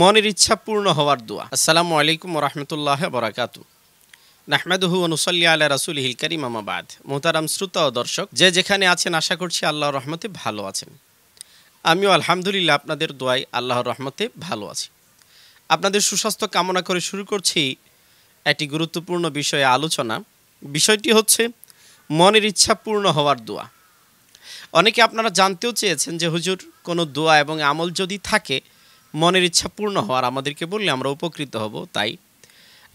মনের ইচ্ছা পূর্ণ হওয়ার দোয়া আসসালামু আলাইকুম রহমতুল্লাহ বরাকাতু নাহমেদহু অনুসল্লি আল্লাহ রাসুল হিলকারি মামাবাদ মোহতারাম শ্রোতা ও দর্শক যে যেখানে আছেন আশা করছি আল্লাহর রহমতে ভালো আছেন আমিও আলহামদুলিল্লাহ আপনাদের দোয়াই আল্লাহর রহমতে ভালো আছি আপনাদের সুস্বাস্থ্য কামনা করে শুরু করছি একটি গুরুত্বপূর্ণ বিষয়ে আলোচনা বিষয়টি হচ্ছে মনের ইচ্ছা পূর্ণ হওয়ার দোয়া অনেকে আপনারা জানতেও চেয়েছেন যে হুজুর কোনো দোয়া এবং আমল যদি থাকে মনের ইচ্ছা পূর্ণ হওয়ার আমাদেরকে বললে আমরা উপকৃত হব তাই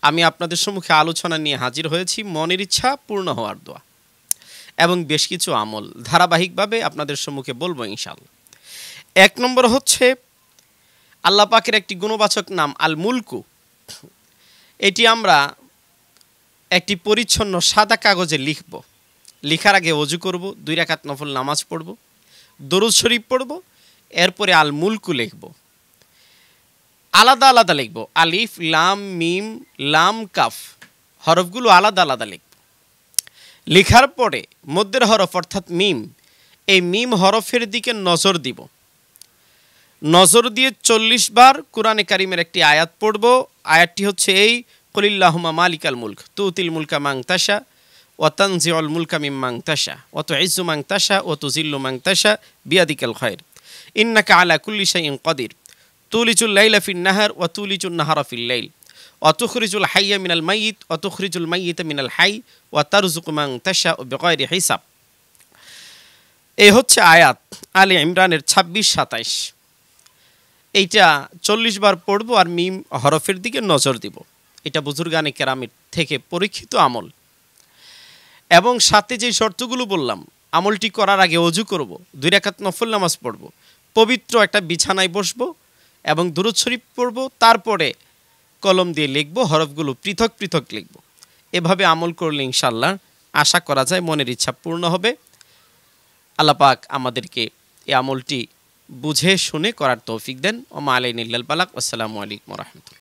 আমি আপনাদের সম্মুখে আলোচনা নিয়ে হাজির হয়েছি মনের ইচ্ছা পূর্ণ হওয়ার দোয়া এবং বেশ কিছু আমল ধারাবাহিকভাবে আপনাদের সম্মুখে বলবো ইনশাল এক নম্বর হচ্ছে আল্লাহ পাকের একটি গুণবাচক নাম আল মুলকু এটি আমরা একটি পরিচ্ছন্ন সাদা কাগজে লিখব লিখার আগে অজু করব দুই রাকাত নফল নামাজ পড়ব দরুদ শরীফ পড়ব এরপরে আল মুলকু লিখব আলাদা আলাদা লিখব আলিফ লাম মিম লাম কাফ হরফগুলো আলাদা আলাদা লিখব লিখার পরে মধ্যের হরফ অর্থাৎ মিম এই মিম হরফের দিকে নজর দিব নজর দিয়ে চল্লিশ বার কোরআনে কারিমের একটি আয়াত পড়ব আয়াতটি হচ্ছে এই কলিল্লাহমা মালিকাল মুল্ক তুতিল মুলকা মাংতাসা ওয়াতানজিউল মুলকা মিম মাংতাসা অত ইজু মাংতাসা অত জিল্লু মাংতাসা বিয়াদিকাল খয়ের ইন্নাকা আলা কুল্লিশা ইন কদির তুলিচুল লাইলা ফিন নাহার ও তুলিচুল নাহারা ফিল লাইল অতুখরিজুল হাইয়া মিনাল মাইত অতুখরিজুল মাইতা মিনাল হাই ও তারুজুকুমাং তাসা ও বেকয়ের হিসাব এই হচ্ছে আয়াত আলী ইমরানের ছাব্বিশ সাতাইশ এইটা চল্লিশ বার পড়ব আর মিম হরফের দিকে নজর দিব এটা বুজুর্গানে কেরামের থেকে পরীক্ষিত আমল এবং সাথে যে শর্তগুলো বললাম আমলটি করার আগে অজু করব দুই রেখাত নফল নামাজ পড়ব পবিত্র একটা বিছানায় বসবো এবং দুরুদ শরীফ পড়ব তারপরে কলম দিয়ে লিখব হরফগুলো পৃথক পৃথক লিখব এভাবে আমল করলে ইনশাল্লাহ আশা করা যায় মনের ইচ্ছা পূর্ণ হবে আল্লাপাক আমাদেরকে এই আমলটি বুঝে শুনে করার তৌফিক দেন ওমা আলাইন ইল্লাল পালাক আসসালামু আলাইকুম রহমতুল